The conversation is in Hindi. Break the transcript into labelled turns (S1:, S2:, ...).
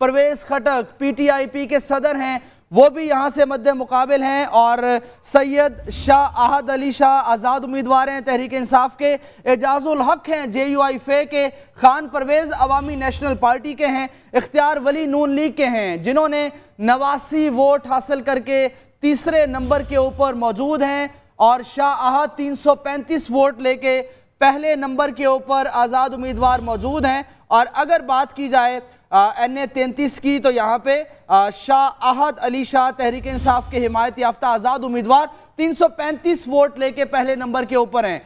S1: परवेज खटक पीटीआईपी के सदर हैं वो भी यहाँ से मद्द मुकाबल हैं और सैयद शाह आहद अली शाह आज़ाद उम्मीदवार हैं तहरीक इंसाफ के एजाजुल हक हैं जे यू आई फे के खान परवेज़ अवामी नेशनल पार्टी के हैं इख्तियार वली नून लीग के हैं जिन्होंने नवासी वोट हासिल करके तीसरे नंबर के ऊपर मौजूद हैं और शाह आहद पैंतीस वोट लेके पहले नंबर के ऊपर आज़ाद उम्मीदवार मौजूद हैं और अगर बात की जाए एन ए तैंतीस की तो यहाँ पे शाह आहद अली शाह तहरीक इंसाफ के हिमायत याफ्ता आज़ाद उम्मीदवार 335 वोट लेके पहले नंबर के ऊपर हैं